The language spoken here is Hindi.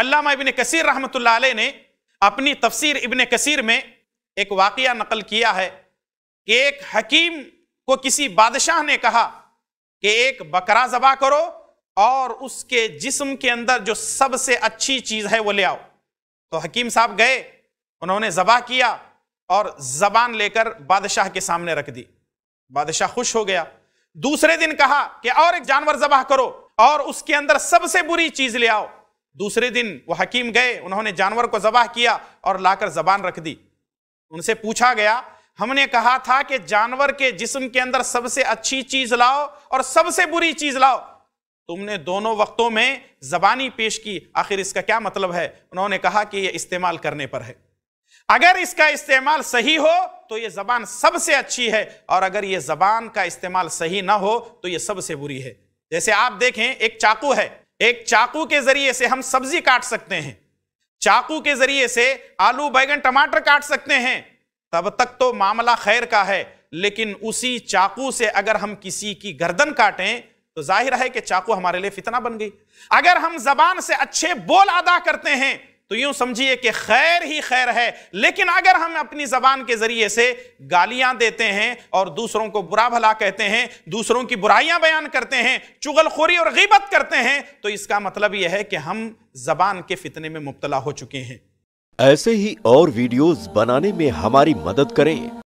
अल्लामा इबन कसीर रहमत ने अपनी तफसीर इबन कसीर में एक वाक़ नकल किया है कि एक हकीम को किसी बादशाह ने कहा कि एक बकरा जबा करो और उसके जिस्म के अंदर जो सबसे अच्छी चीज़ है वो ले आओ तो हकीम साहब गए उन्होंने जबा किया और जबान लेकर बादशाह के सामने रख दी बादशाह खुश हो गया दूसरे दिन कहा कि और एक जानवर जबाह करो और उसके अंदर सबसे बुरी चीज़ ले आओ दूसरे दिन वो हकीम गए उन्होंने जानवर को जबाह किया और लाकर जबान रख दी उनसे पूछा गया हमने कहा था कि जानवर के जिस्म के अंदर सबसे अच्छी चीज लाओ और सबसे बुरी चीज लाओ तुमने दोनों वक्तों में जबानी पेश की आखिर इसका क्या मतलब है उन्होंने कहा कि यह इस्तेमाल करने पर है अगर इसका इस्तेमाल सही हो तो यह जबान सबसे अच्छी है और अगर यह जबान का इस्तेमाल सही ना हो तो यह सबसे बुरी है जैसे आप देखें एक चाकू है एक चाकू के जरिए से हम सब्जी काट सकते हैं चाकू के जरिए से आलू बैगन टमाटर काट सकते हैं तब तक तो मामला खैर का है लेकिन उसी चाकू से अगर हम किसी की गर्दन काटें तो जाहिर है कि चाकू हमारे लिए फितना बन गई अगर हम जबान से अच्छे बोल अदा करते हैं तो यूं समझिए कि खैर ही खैर है लेकिन अगर हम अपनी जबान के जरिए से गालियां देते हैं और दूसरों को बुरा भला कहते हैं दूसरों की बुराइयां बयान करते हैं चुगलखोरी और गीबत करते हैं तो इसका मतलब यह है कि हम जबान के फितने में मुबतला हो चुके हैं ऐसे ही और वीडियोस बनाने में हमारी मदद करें